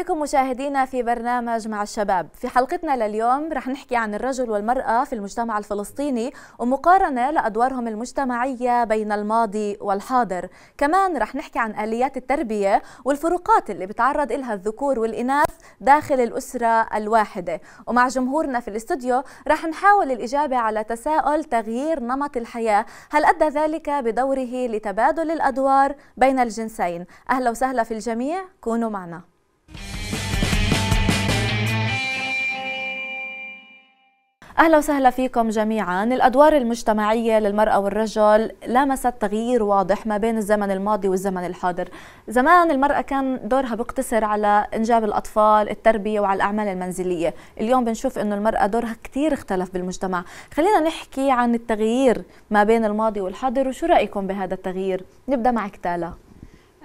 بكم مشاهدينا في برنامج مع الشباب في حلقتنا لليوم رح نحكي عن الرجل والمرأة في المجتمع الفلسطيني ومقارنة لأدوارهم المجتمعية بين الماضي والحاضر كمان رح نحكي عن آليات التربية والفروقات اللي بتعرض إلها الذكور والإناث داخل الأسرة الواحدة ومع جمهورنا في الاستوديو رح نحاول الإجابة على تساؤل تغيير نمط الحياة هل أدى ذلك بدوره لتبادل الأدوار بين الجنسين أهلا وسهلا في الجميع كونوا معنا أهلا وسهلا فيكم جميعا الأدوار المجتمعية للمرأة والرجل لامست تغيير واضح ما بين الزمن الماضي والزمن الحاضر زمان المرأة كان دورها بيقتصر على إنجاب الأطفال التربية وعلى الأعمال المنزلية اليوم بنشوف أنه المرأة دورها كتير اختلف بالمجتمع خلينا نحكي عن التغيير ما بين الماضي والحاضر وشو رأيكم بهذا التغيير نبدأ معك تالا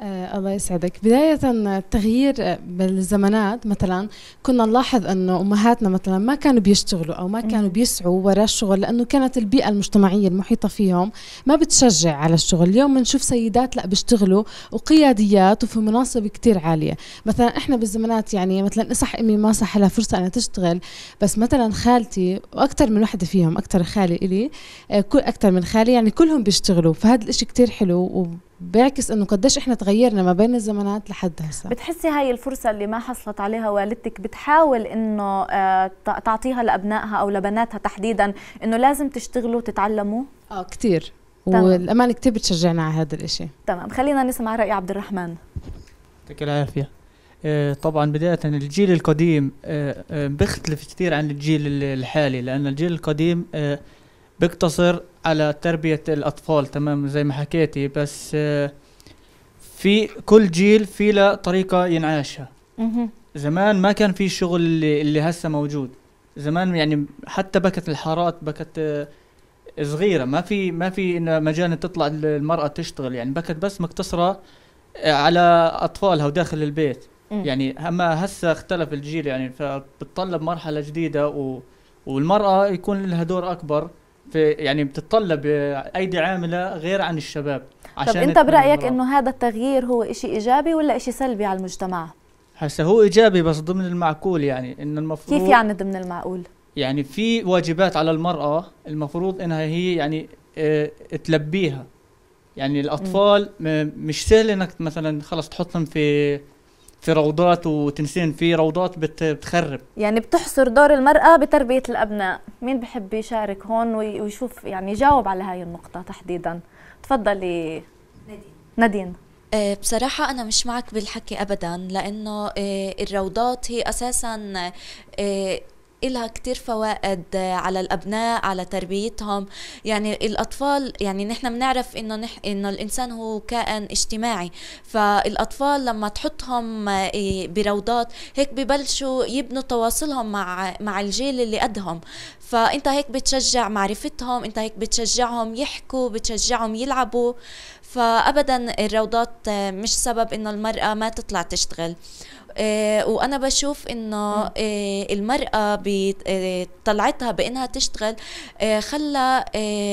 آه الله يسعدك بداية التغيير آه، بالزمانات مثلا كنا نلاحظ أنه أمهاتنا مثلا ما كانوا بيشتغلوا أو ما كانوا بيسعوا وراء الشغل لأنه كانت البيئة المجتمعية المحيطة فيهم ما بتشجع على الشغل اليوم بنشوف سيدات لا بيشتغلوا وقياديات وفي مناصب كتير عالية مثلا إحنا بالزمانات يعني مثلا صح أمي ما صح لها فرصة أنها تشتغل بس مثلا خالتي وأكثر من وحدة فيهم أكثر خالي إلي آه، أكثر من خالي يعني كلهم بيشتغلوا فهذا الإشي كتير حلو بيعكس انه قديش احنا تغيرنا ما بين الزمانات لحد هسه بتحسي هاي الفرصه اللي ما حصلت عليها والدتك بتحاول انه آه، تعطيها لابنائها او لبناتها تحديدا انه لازم تشتغلوا تتعلموا اه كثير والامانه كثير بتشجعنا على هذا الشيء تمام خلينا نسمع راي عبد الرحمن يعطيك العافيه آه، طبعا بداية الجيل القديم آه، بيختلف كثير عن الجيل الحالي لأن الجيل القديم بيقتصر على تربية الأطفال تمام زي ما حكيتي بس آه، في كل جيل في له طريقة ينعاشها زمان ما كان في الشغل اللي, اللي هسه موجود زمان يعني حتى بكت الحارات بكت آه، صغيرة ما في ما في إن مجال تطلع المرأة تشتغل يعني بكت بس مقتصرة آه، على أطفالها وداخل البيت يعني أما هسه اختلف الجيل يعني فبتطلب مرحلة جديدة و والمرأة يكون لها دور أكبر في يعني بتتطلب ايدي عامله غير عن الشباب عشان طب انت برايك انه هذا التغيير هو شيء ايجابي ولا شيء سلبي على المجتمع هسه هو ايجابي بس ضمن المعقول يعني انه المفروض كيف يعني ضمن المعقول يعني في واجبات على المراه المفروض انها هي يعني اه تلبيها يعني الاطفال مش سهل انك مثلا خلص تحطهم في في روضات وتنسين في روضات بتخرب يعني بتحصر دور المرأة بتربية الأبناء مين بحب يشارك هون ويشوف يعني يجاوب على هاي النقطة تحديدا تفضلي نادين نادين آه، بصراحة أنا مش معك بالحكي أبدا لأنه آه، الروضات هي أساسا آه، إلها كتير فوائد على الأبناء على تربيتهم يعني الأطفال يعني نحن بنعرف إنه نح إنه الإنسان هو كائن اجتماعي فالأطفال لما تحطهم إيه، بروضات هيك ببلشوا يبنوا تواصلهم مع مع الجيل اللي قدهم فأنت هيك بتشجع معرفتهم أنت هيك بتشجعهم يحكوا بتشجعهم يلعبوا فابدا الروضات آه، مش سبب انه المراه ما تطلع تشتغل آه، وانا بشوف انه آه، المراه بطلعتها بانها تشتغل خلى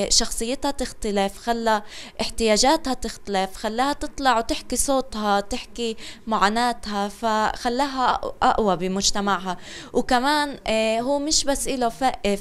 شخصيتها تختلف خلى احتياجاتها تختلف خلاها تطلع وتحكي صوتها تحكي معاناتها فخلاها اقوى بمجتمعها وكمان هو مش بس له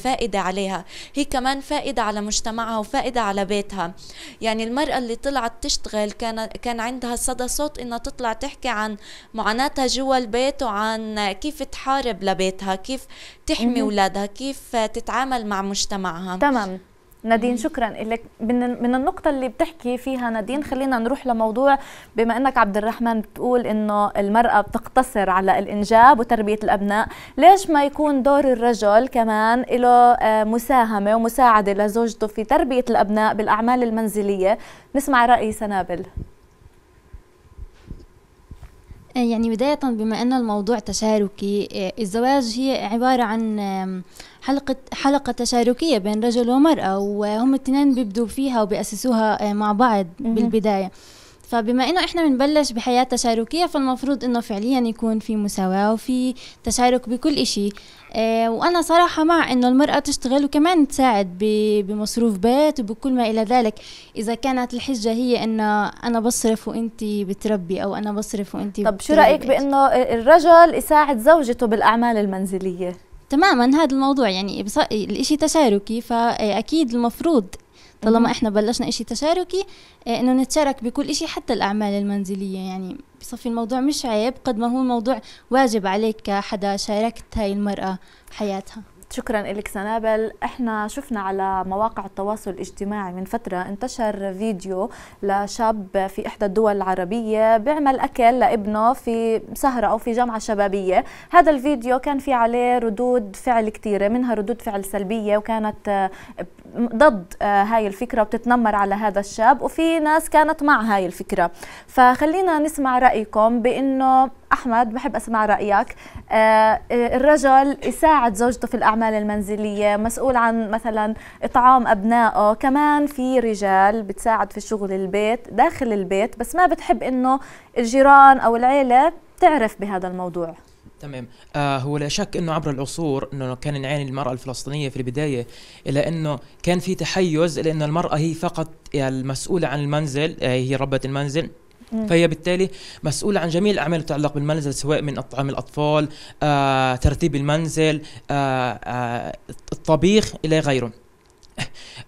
فائده عليها هي كمان فائده على مجتمعها وفائده على بيتها يعني المراه اللي طلعت طلعت تشتغل كان كان عندها صدى صوت انها تطلع تحكي عن معاناتها جوا البيت وعن كيف تحارب لبيتها كيف تحمي اولادها كيف تتعامل مع مجتمعها تمام نادين شكرا لك من من النقطه اللي بتحكي فيها نادين خلينا نروح لموضوع بما انك عبد الرحمن بتقول انه المراه بتقتصر على الانجاب وتربيه الابناء ليش ما يكون دور الرجل كمان له آه، مساهمه ومساعده لزوجته في تربيه الابناء بالاعمال المنزليه نسمع راي سنابل آه، يعني بداية بما أن الموضوع تشاركي آه، الزواج هي عبارة عن حلقة حلقة تشاركية بين رجل ومرأة وهم الاثنين بيبدوا فيها وبيأسسوها آه، مع بعض بالبداية فبما انه احنا بنبلش بحياه تشاركيه فالمفروض انه فعليا يكون في مساواه وفي تشارك بكل إشي اه وانا صراحه مع انه المراه تشتغل وكمان تساعد بمصروف بيت وبكل ما الى ذلك اذا كانت الحجه هي انه انا بصرف وانت بتربي او انا بصرف وانت طب شو رايك بانه الرجل يساعد زوجته بالاعمال المنزليه تماما هذا الموضوع يعني الإشي تشاركي فأكيد المفروض طالما احنا بلشنا إشي تشاركي آه، انه نتشارك بكل إشي حتى الاعمال المنزليه يعني بصفي الموضوع مش عيب قد ما هو الموضوع واجب عليك كحدا شاركت هاي المراه حياتها شكرا لك سنابل احنا شفنا على مواقع التواصل الاجتماعي من فترة انتشر فيديو لشاب في احدى الدول العربية بيعمل اكل لابنه في سهرة او في جامعة شبابية هذا الفيديو كان في عليه ردود فعل كثيرة منها ردود فعل سلبية وكانت ضد آه، هاي الفكرة وبتتنمر على هذا الشاب وفي ناس كانت مع هاي الفكرة فخلينا نسمع رأيكم بأنه أحمد بحب أسمع رأيك آه، آه، الرجل يساعد زوجته في الأعمال المنزلية مسؤول عن مثلا إطعام أبنائه كمان في رجال بتساعد في شغل البيت داخل البيت بس ما بتحب أنه الجيران أو العيلة تعرف بهذا الموضوع تمام آه هو لا شك انه عبر العصور انه كان نعاني المراه الفلسطينيه في البدايه الى انه كان في تحيز لانه المراه هي فقط يعني المسؤوله عن المنزل آه، هي ربه المنزل فهي بالتالي مسؤولة عن جميع الأعمال تتعلق بالمنزل سواء من إطعام الأطفال آه، ترتيب المنزل آه، آه، الطبيخ إلى غيره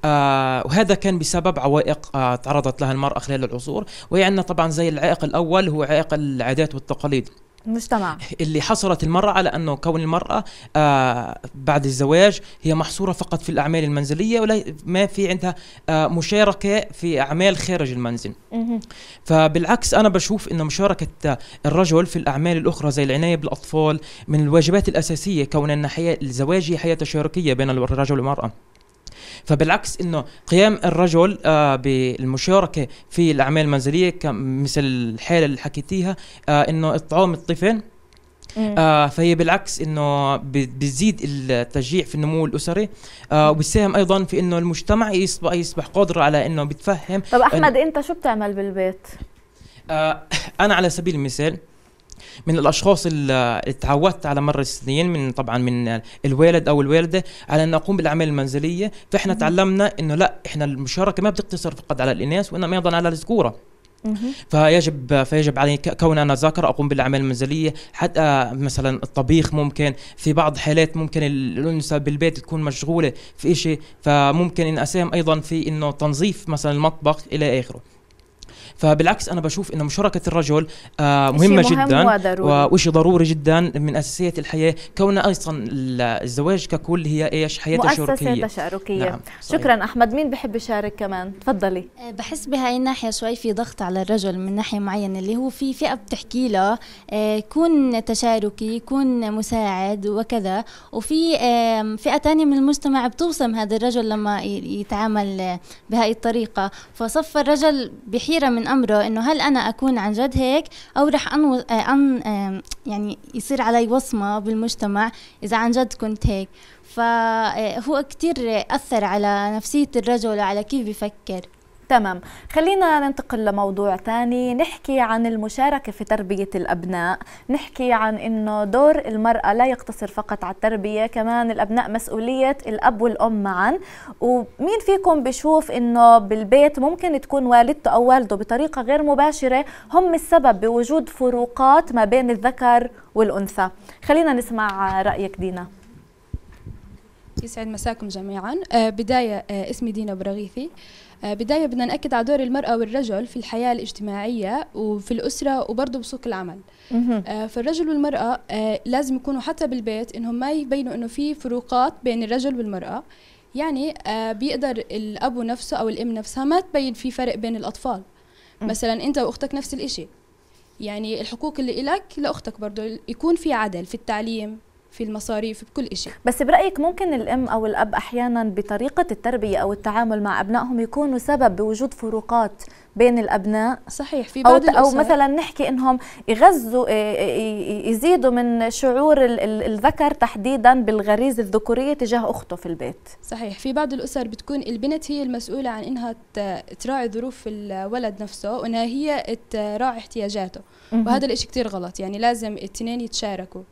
آه وهذا كان بسبب عوائق آه تعرضت لها المرأة خلال العصور وهي عندنا طبعا زي العائق الأول هو عائق العادات والتقاليد المجتمع اللي حصرت المرأة على أنه كون المرأة آه بعد الزواج هي محصورة فقط في الأعمال المنزلية ولا ما في عندها آه مشاركة في أعمال خارج المنزل فبالعكس أنا بشوف أنه مشاركة آه، الرجل في الأعمال الأخرى زي العناية بالأطفال من الواجبات الأساسية كون أن حياة الزواج هي حياة تشاركية بين الرجل والمرأة فبالعكس انه قيام الرجل آه بالمشاركه في الاعمال المنزليه مثل الحاله اللي حكيتيها آه انه اطعام الطفل آه فهي بالعكس انه بتزيد التشجيع في النمو الاسري آه وبتساهم ايضا في انه المجتمع يصبح يصبح قادر على انه بتفهم طب احمد انت شو بتعمل بالبيت؟ آه انا على سبيل المثال من الاشخاص اللي تعودت على مر السنين من طبعا من الوالد او الوالده على ان اقوم بالاعمال المنزليه فاحنا تعلمنا انه لا احنا المشاركه ما بتقتصر فقط على الاناث وانما ايضا على الذكوره فيجب فيجب علي كون انا ذاكر اقوم بالاعمال المنزليه حتى مثلا الطبيخ ممكن في بعض حالات ممكن الانثى بالبيت تكون مشغوله في شيء فممكن ان اساهم ايضا في انه تنظيف مثلا المطبخ الى اخره فبالعكس انا بشوف انه مشاركه الرجل آه، مهمه مهم جدا وشيء ضروري جدا من اساسيات الحياه كون اصلا الزواج ككل هي ايش حياه تشاركيه مؤسسه تشاركيه نعم. شكرا احمد مين بحب يشارك كمان تفضلي أه، بحس بهاي الناحيه شوي في ضغط على الرجل من ناحيه معينه اللي هو في فئه بتحكي له أه، كون تشاركي كون مساعد وكذا وفي فئه ثانيه من المجتمع بتوصم هذا الرجل لما يتعامل بهاي الطريقه فصف الرجل بحيره من من امره انه هل انا اكون عن جد هيك او رح أنو... آه، أن... يعني يصير علي وصمه بالمجتمع اذا عن جد كنت هيك فهو آه، كتير اثر على نفسيه الرجل وعلى كيف بفكر تمام خلينا ننتقل لموضوع ثاني نحكي عن المشاركة في تربية الأبناء نحكي عن أنه دور المرأة لا يقتصر فقط على التربية كمان الأبناء مسؤولية الأب والأم معا ومين فيكم بشوف أنه بالبيت ممكن تكون والدته أو والده بطريقة غير مباشرة هم السبب بوجود فروقات ما بين الذكر والأنثى خلينا نسمع رأيك دينا يسعد مساكم جميعا آه، بداية آه، اسمي دينا برغيثي آه، بداية بدنا نأكد على دور المرأة والرجل في الحياة الاجتماعية وفي الأسرة وبرضه بسوق العمل فالرجل والمرأة لازم يكونوا حتى بالبيت إنهم ما يبينوا إنه في فروقات بين الرجل والمرأة يعني بيقدر الأب نفسه أو الأم نفسها ما تبين في فرق بين الأطفال مثلا أنت وأختك نفس الإشي يعني الحقوق اللي إلك لأختك برضه يكون في عدل في التعليم في المصاريف بكل شيء بس برايك ممكن الام او الاب احيانا بطريقه التربيه او التعامل مع ابنائهم يكونوا سبب بوجود فروقات بين الابناء صحيح في بعض او, أو مثلا نحكي انهم يغذوا يزيدوا من شعور الذكر تحديدا بالغريزه الذكوريه تجاه اخته في البيت صحيح في بعض الاسر بتكون البنت هي المسؤوله عن انها تراعي ظروف الولد نفسه وانها هي تراعي احتياجاته وهذا الاشي كتير غلط يعني لازم الاثنين يتشاركوا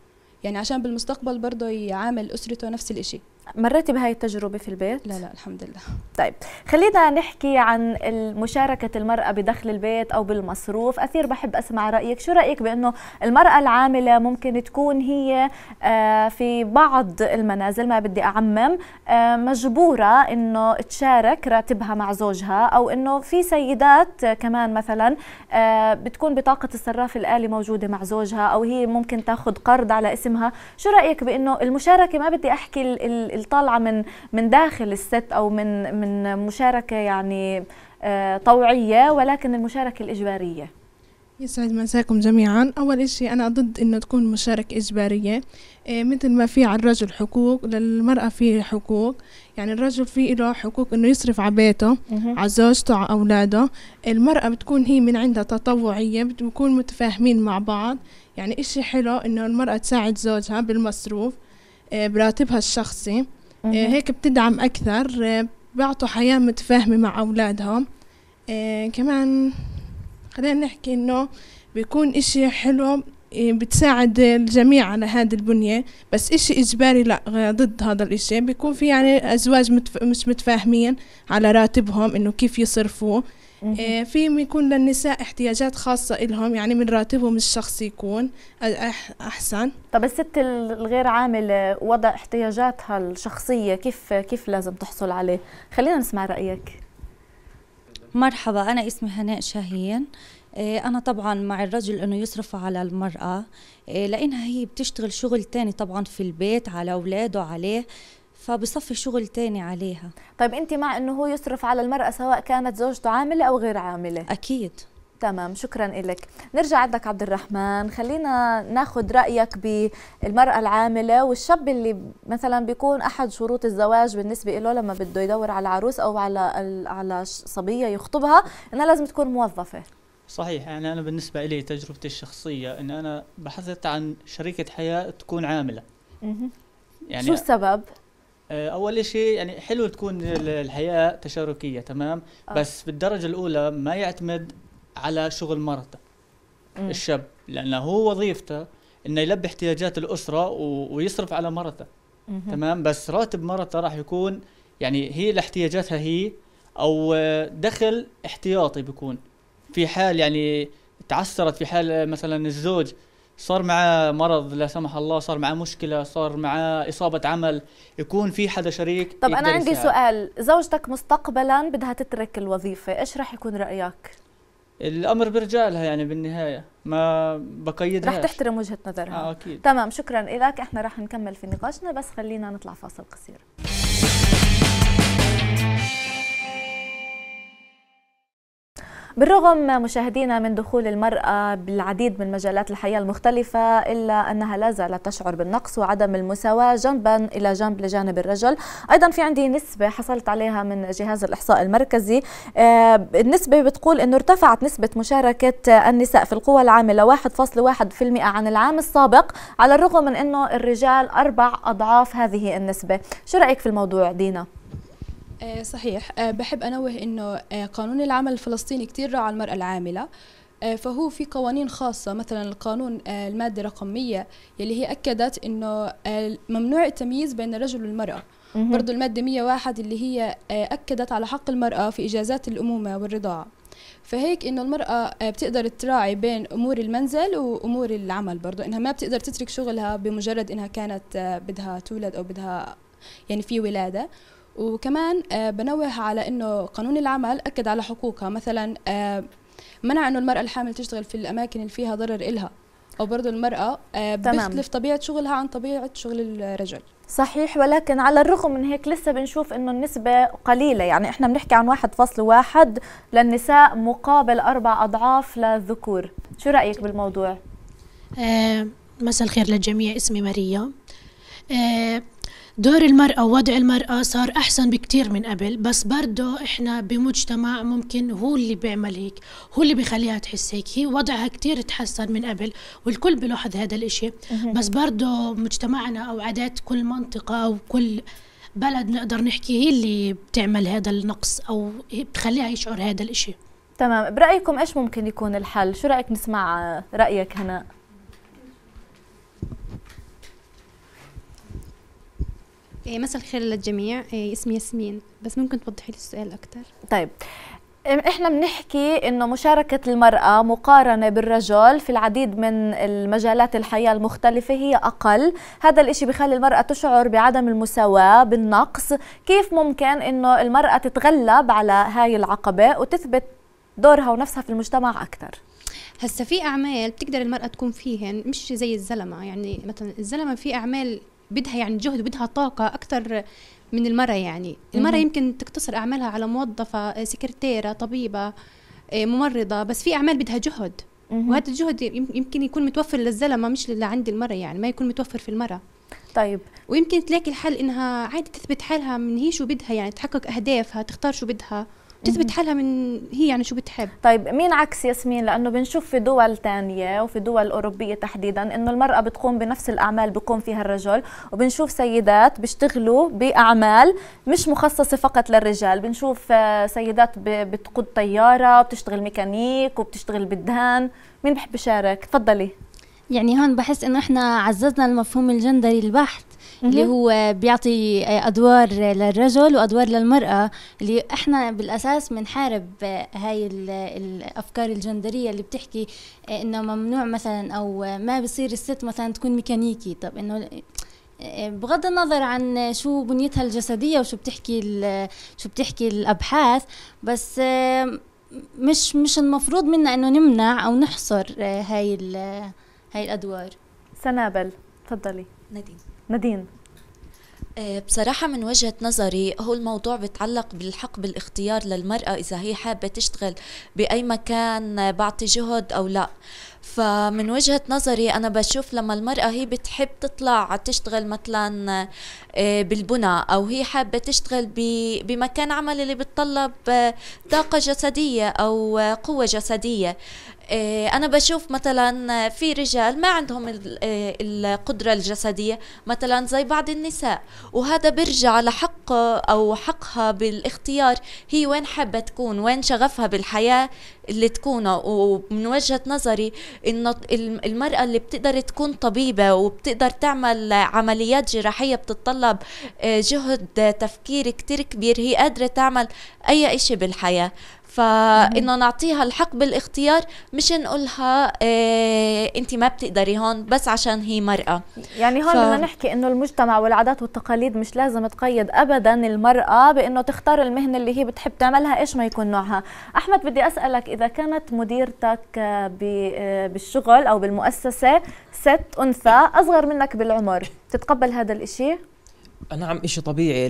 يعني عشان بالمستقبل برضه يعامل اسرته نفس الاشي مريتي بهاي التجربة في البيت؟ لا لا الحمد لله طيب خلينا نحكي عن مشاركة المرأة بدخل البيت أو بالمصروف أثير بحب أسمع رأيك شو رأيك بأنه المرأة العاملة ممكن تكون هي آه، في بعض المنازل ما بدي أعمم آه، مجبورة أنه تشارك راتبها مع زوجها أو أنه في سيدات كمان مثلا آه، بتكون بطاقة الصراف الآلي موجودة مع زوجها أو هي ممكن تاخذ قرض على اسمها شو رأيك بأنه المشاركة ما بدي أحكي اللي طالعه من من داخل الست او من من مشاركه يعني آه، طوعيه ولكن المشاركه الاجباريه يسعد مساكم جميعا أول إشي أنا ضد إنه تكون مشاركة إجبارية إيه مثل ما في على الرجل حقوق للمرأة في حقوق يعني الرجل في له حقوق إنه يصرف على بيته على زوجته على أولاده المرأة بتكون هي من عندها تطوعية بتكون متفاهمين مع بعض يعني إشي حلو إنه المرأة تساعد زوجها بالمصروف آه، براتبها الشخصي آه، هيك بتدعم أكثر آه، بيعطوا حياة متفاهمة مع أولادهم كمان خلينا نحكي إنه بيكون إشي حلو بتساعد الجميع على هذه البنية بس إشي إجباري لا ضد هذا الإشي بيكون في يعني أزواج متف... مش متفاهمين على راتبهم إنه كيف يصرفوه إيه، في بيكون للنساء احتياجات خاصة لهم يعني من راتبهم الشخصي يكون أحسن طب الست الغير عاملة وضع احتياجاتها الشخصية كيف كيف لازم تحصل عليه خلينا نسمع رأيك مرحبا أنا اسمي هناء شاهين إيه، أنا طبعا مع الرجل أنه يصرف على المرأة إيه، لأنها هي بتشتغل شغل تاني طبعا في البيت على أولاده عليه فبصفي شغل تاني عليها طيب انت مع انه هو يصرف على المراه سواء كانت زوجته عامله او غير عامله اكيد تمام شكرا لك نرجع عندك عبد الرحمن خلينا ناخذ رايك بالمراه العامله والشاب اللي مثلا بيكون احد شروط الزواج بالنسبه له لما بده يدور على عروس او على على صبيه يخطبها انها لازم تكون موظفه صحيح يعني انا بالنسبه لي تجربتي الشخصيه ان انا بحثت عن شريكه حياه تكون عامله يعني شو السبب آه، اول شيء يعني حلو تكون الحياه تشاركيه تمام آه. بس بالدرجه الاولى ما يعتمد على شغل مرته مم. الشاب لانه هو وظيفته انه يلبي احتياجات الاسره و... ويصرف على مرته تمام بس راتب مرته راح يكون يعني هي لاحتياجاتها هي او دخل احتياطي بيكون في حال يعني تعثرت في حال مثلا الزوج صار معه مرض لا سمح الله صار معه مشكله صار معه اصابه عمل يكون في حدا شريك طب انا عندي يساعد. سؤال زوجتك مستقبلا بدها تترك الوظيفه ايش رح يكون رايك الامر برجع لها يعني بالنهايه ما بقيدها رح تحترم وجهه نظرها اه اكيد تمام شكرا لك احنا رح نكمل في نقاشنا بس خلينا نطلع فاصل قصير بالرغم مشاهدينا من دخول المرأة بالعديد من مجالات الحياة المختلفة إلا أنها لا زالت تشعر بالنقص وعدم المساواة جنبا إلى جنب لجانب الرجل أيضا في عندي نسبة حصلت عليها من جهاز الإحصاء المركزي آه، النسبة بتقول أنه ارتفعت نسبة مشاركة النساء في القوى العاملة 1.1% عن العام السابق على الرغم من أنه الرجال أربع أضعاف هذه النسبة شو رأيك في الموضوع دينا؟ آه، صحيح آه، بحب أنوه أنه آه، قانون العمل الفلسطيني كتير راعى المرأة العاملة فهو في قوانين خاصة مثلا القانون المادة رقم 100 يلي هي أكدت أنه ممنوع التمييز بين الرجل والمرأة برضو المادة 101 اللي هي أكدت على حق المرأة في إجازات الأمومة والرضاعة فهيك انه المراه بتقدر تراعي بين امور المنزل وامور العمل برضه انها ما بتقدر تترك شغلها بمجرد انها كانت بدها تولد او بدها يعني في ولاده وكمان آه، بنوه على انه قانون العمل اكد على حقوقها مثلا آه، منع انه المراه الحامل تشتغل في الاماكن اللي فيها ضرر إلها او برضه المراه آه، بتختلف طبيعه شغلها عن طبيعه شغل الرجل صحيح ولكن على الرغم من هيك لسه بنشوف انه النسبة قليلة يعني احنا بنحكي عن 1.1 للنساء مقابل أربع أضعاف للذكور شو رأيك بالموضوع؟ آه مساء الخير للجميع اسمي ماريا آه دور المرأة ووضع المرأة صار أحسن بكتير من قبل بس برضه إحنا بمجتمع ممكن هو اللي بيعمل هيك هو اللي بيخليها تحس هيك هي وضعها كتير تحسن من قبل والكل بلاحظ هذا الإشي بس برضه مجتمعنا أو عادات كل منطقة أو كل بلد نقدر نحكي هي اللي بتعمل هذا النقص أو بتخليها يشعر هذا الإشي تمام برأيكم إيش ممكن يكون الحل؟ شو رأيك نسمع رأيك هنا؟ إيه، مساء الخير للجميع إيه، اسمي ياسمين بس ممكن توضحي لي السؤال اكثر طيب احنا بنحكي انه مشاركة المرأة مقارنة بالرجل في العديد من المجالات الحياة المختلفة هي اقل، هذا الاشي بخلي المرأة تشعر بعدم المساواة بالنقص، كيف ممكن انه المرأة تتغلب على هاي العقبة وتثبت دورها ونفسها في المجتمع اكثر؟ هسا في اعمال بتقدر المرأة تكون فيهن مش زي الزلمة، يعني مثلا الزلمة في اعمال بدها يعني جهد وبدها طاقه اكثر من المراه يعني المراه يمكن تقتصر اعمالها على موظفه آه، سكرتيره طبيبه آه، ممرضه بس في اعمال بدها جهد وهذا الجهد يمكن يكون متوفر للزلمه مش اللي عند المراه يعني ما يكون متوفر في المراه طيب ويمكن تلاقي الحل انها عادي تثبت حالها من هي شو بدها يعني تحقق اهدافها تختار شو بدها تثبت حالها من هي يعني شو بتحب طيب مين عكس ياسمين لانه بنشوف في دول تانية وفي دول اوروبيه تحديدا انه المراه بتقوم بنفس الاعمال بقوم فيها الرجل وبنشوف سيدات بيشتغلوا باعمال مش مخصصه فقط للرجال بنشوف آه، سيدات بتقود طياره بتشتغل ميكانيك وبتشتغل بالدهان مين بحب يشارك تفضلي يعني هون بحس انه احنا عززنا المفهوم الجندري البحت اللي هو بيعطي ادوار للرجل وادوار للمراه اللي احنا بالاساس بنحارب هاي الافكار الجندريه اللي بتحكي انه ممنوع مثلا او ما بصير الست مثلا تكون ميكانيكي طب انه بغض النظر عن شو بنيتها الجسديه وشو بتحكي شو بتحكي الابحاث بس مش مش المفروض منا انه نمنع او نحصر هاي هاي الادوار سنابل تفضلي نديم نادين آه، بصراحة من وجهة نظري هو الموضوع بتعلق بالحق بالاختيار للمرأة إذا هي حابة تشتغل بأي مكان بعطي جهد أو لا فمن وجهة نظري أنا بشوف لما المرأة هي بتحب تطلع تشتغل مثلا آه، بالبناء أو هي حابة تشتغل بمكان عمل اللي بتطلب آه، طاقة جسدية أو قوة جسدية آه، انا بشوف مثلا في رجال ما عندهم آه، القدره الجسديه مثلا زي بعض النساء وهذا بيرجع لحق او حقها بالاختيار هي وين حابه تكون وين شغفها بالحياه اللي تكونه ومن وجهة نظري إن المرأة اللي بتقدر تكون طبيبة وبتقدر تعمل عمليات جراحية بتتطلب آه، جهد آه، تفكير كتير كبير هي قادرة تعمل أي شيء بالحياة فانه نعطيها الحق بالاختيار مش نقولها إيه انت ما بتقدري هون بس عشان هي مراه يعني هون ف... بدنا نحكي انه المجتمع والعادات والتقاليد مش لازم تقيد ابدا المراه بانه تختار المهنه اللي هي بتحب تعملها ايش ما يكون نوعها احمد بدي اسالك إذا كانت مديرتك آه، بالشغل أو بالمؤسسة ست أنثى أصغر منك بالعمر تتقبل هذا الإشي؟ نعم شيء طبيعي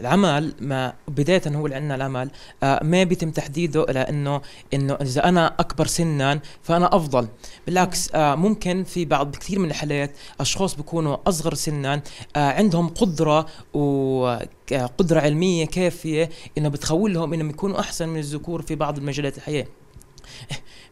العمل ما بداية هو اللي عندنا العمل آه، ما بيتم تحديده لأنه إنه إذا أنا أكبر سنا فأنا أفضل بالعكس آه، ممكن في بعض كثير من الحالات أشخاص بيكونوا أصغر سنا آه، عندهم قدرة و قدرة علمية كافية إنه بتخولهم إنهم يكونوا أحسن من الذكور في بعض المجالات الحياة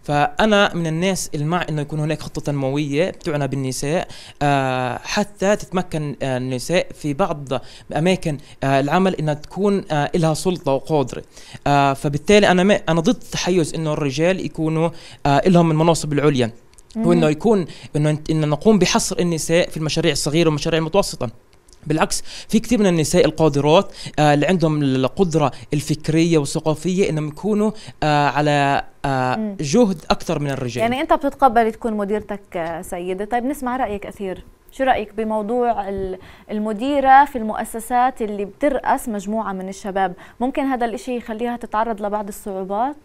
فانا من الناس المع انه يكون هناك خطه تنمويه تعنى بالنساء آه، حتى تتمكن آه، النساء في بعض اماكن آه، العمل انها تكون لها سلطه وقدره فبالتالي انا ما انا ضد التحيز انه الرجال يكونوا لهم المناصب العليا وانه يكون انه نقوم بحصر النساء في المشاريع الصغيره والمشاريع المتوسطه بالعكس في كثير من النساء القادرات آه اللي عندهم القدره الفكريه والثقافيه انهم يكونوا آه على آه جهد اكثر من الرجال يعني انت بتتقبل تكون مديرتك آه، سيده طيب نسمع رايك اثير شو رايك بموضوع المديره في المؤسسات اللي بتراس مجموعه من الشباب ممكن هذا الشيء يخليها تتعرض لبعض الصعوبات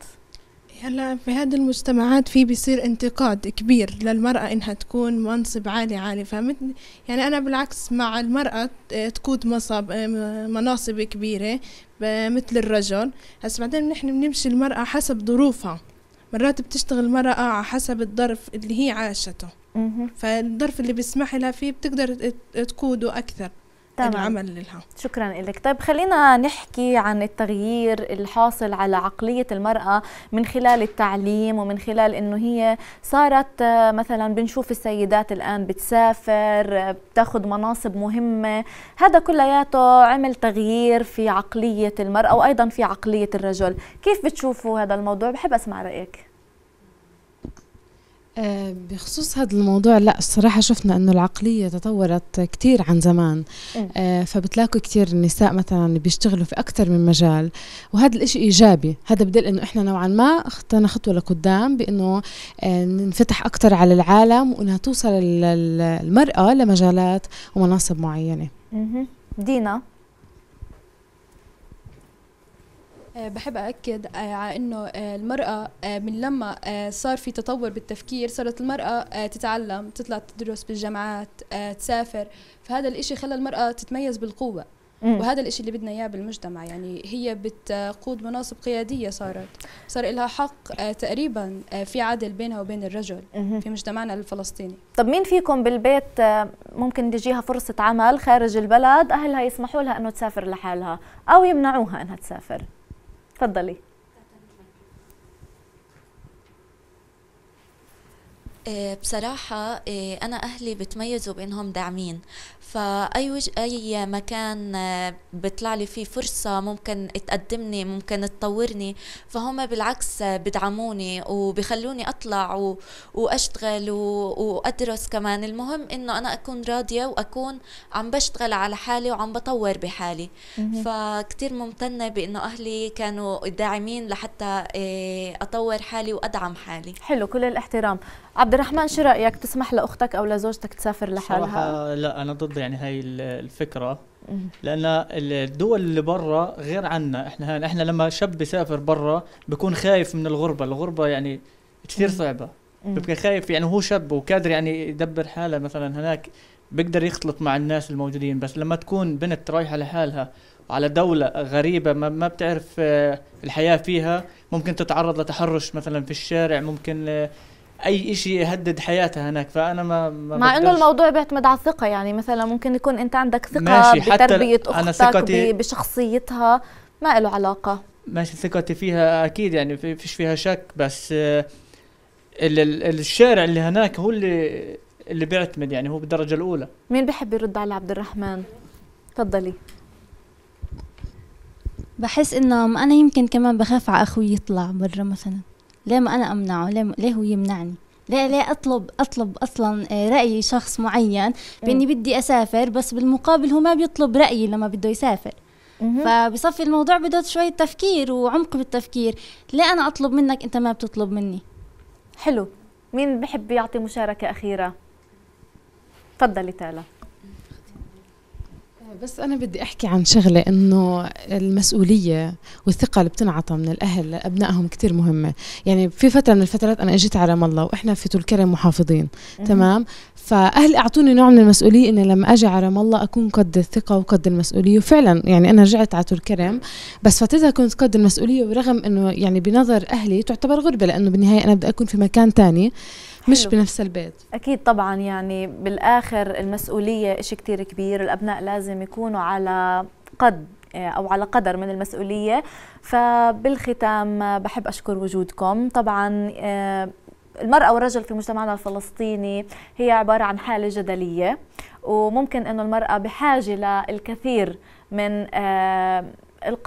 هلا في هذه المجتمعات في بيصير انتقاد كبير للمرأة إنها تكون منصب عالي عالي فمثل يعني أنا بالعكس مع المرأة تقود مصاب مناصب كبيرة مثل الرجل هسا بعدين نحن بنمشي المرأة حسب ظروفها مرات بتشتغل المرأة على حسب الظرف اللي هي عاشته فالظرف اللي بيسمح لها فيه بتقدر تقوده أكثر تمام. العمل لها شكرا لك طيب خلينا نحكي عن التغيير الحاصل على عقلية المرأة من خلال التعليم ومن خلال أنه هي صارت آه، مثلا بنشوف السيدات الآن بتسافر آه، بتاخذ مناصب مهمة هذا كلياته عمل تغيير في عقلية المرأة وأيضا في عقلية الرجل كيف بتشوفوا هذا الموضوع بحب أسمع رأيك آه، بخصوص هذا الموضوع لا الصراحة شفنا أنه العقلية تطورت كتير عن زمان إيه. آه فبتلاقوا كتير النساء مثلا بيشتغلوا في أكثر من مجال وهذا الإشي إيجابي هذا بدل أنه إحنا نوعا ما اخذنا خطوة لقدام بأنه آه ننفتح أكثر على العالم وأنها توصل المرأة لمجالات ومناصب معينة دينا آه، بحب أأكد آه، على إنه آه، المرأة من لما صار في تطور بالتفكير صارت المرأة تتعلم تطلع تدرس بالجامعات تسافر فهذا الإشي خلى المرأة تتميز بالقوة وهذا الإشي اللي بدنا إياه بالمجتمع يعني هي بتقود مناصب قيادية صارت صار لها حق تقريبا في عدل بينها وبين الرجل في مجتمعنا الفلسطيني طب مين فيكم بالبيت ممكن تجيها فرصة عمل خارج البلد أهلها يسمحوا لها أنه تسافر لحالها أو يمنعوها أنها تسافر تفضلي إيه، بصراحة إيه، أنا أهلي بتميزوا بأنهم داعمين فأي وج... أي مكان آه، بيطلع لي فيه فرصة ممكن تقدمني ممكن تطورني فهم بالعكس بدعموني وبخلوني أطلع و... وأشتغل و... وأدرس كمان المهم إنه أنا أكون راضية وأكون عم بشتغل على حالي وعم بطور بحالي فكتير ممتنة بإنه أهلي كانوا داعمين لحتى إيه، أطور حالي وأدعم حالي حلو كل الاحترام عبد الرحمن شو رايك تسمح لاختك او لزوجتك تسافر لحالها لا انا ضد يعني هاي الفكره لان الدول اللي برا غير عنا احنا احنا لما شاب بيسافر برا بكون خايف من الغربه الغربه يعني كثير صعبه ببقى خايف يعني هو شاب وقادر يعني يدبر حاله مثلا هناك بيقدر يختلط مع الناس الموجودين بس لما تكون بنت رايحه لحالها على دولة غريبة ما, ما بتعرف آه، الحياة فيها ممكن تتعرض لتحرش مثلا في الشارع ممكن آه، اي شيء يهدد حياتها هناك فانا ما, ما مع انه الموضوع بيعتمد على الثقه يعني مثلا ممكن يكون انت عندك ثقه ماشي بتربيه اختك أنا ثقتي بشخصيتها ما له علاقه ماشي ثقتي فيها اكيد يعني فيش فيها شك بس آه، ال ال الشارع اللي هناك هو اللي اللي بيعتمد يعني هو بالدرجه الاولى مين بحب يرد على عبد الرحمن تفضلي بحس انه انا يمكن كمان بخاف على اخوي يطلع برا مثلا ليه ما أنا أمنعه ليه, م... ليه هو يمنعني ليه ليه اطلب اطلب اصلا آه، راي شخص معين إيه. باني بدي اسافر بس بالمقابل هو ما بيطلب رايي لما بده يسافر فبصفي الموضوع بده شوية تفكير وعمق بالتفكير ليه أنا أطلب منك أنت ما بتطلب مني حلو مين بحب يعطي مشاركة أخيرة؟ تفضلي تالا بس انا بدي احكي عن شغله انه المسؤوليه والثقه اللي بتنعطى من الاهل لابنائهم كثير مهمه يعني في فتره من الفترات انا اجيت على رام الله واحنا في طول كرم محافظين تمام فاهلي اعطوني نوع من المسؤوليه اني لما اجي على رام الله اكون قد الثقه وقد المسؤوليه وفعلا يعني انا رجعت على طول كرم بس فترتها كنت قد المسؤوليه ورغم انه يعني بنظر اهلي تعتبر غربه لانه بالنهايه انا بدي اكون في مكان ثاني مش بنفس البيت اكيد طبعا يعني بالاخر المسؤوليه شيء كثير كبير الابناء لازم يكونوا على قد او على قدر من المسؤوليه فبالختام بحب اشكر وجودكم طبعا آه، المرأة والرجل في مجتمعنا الفلسطيني هي عبارة عن حالة جدلية وممكن أنه المرأة بحاجة للكثير من آه،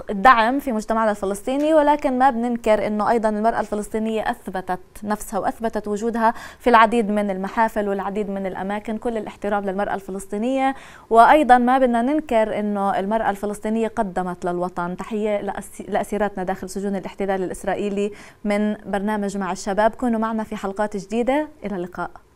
الدعم في مجتمعنا الفلسطيني ولكن ما بننكر انه ايضا المراه الفلسطينيه اثبتت نفسها واثبتت وجودها في العديد من المحافل والعديد من الاماكن كل الاحترام للمراه الفلسطينيه وايضا ما بدنا ننكر انه المراه الفلسطينيه قدمت للوطن تحيه لاسيراتنا داخل سجون الاحتلال الاسرائيلي من برنامج مع الشباب كونوا معنا في حلقات جديده الى اللقاء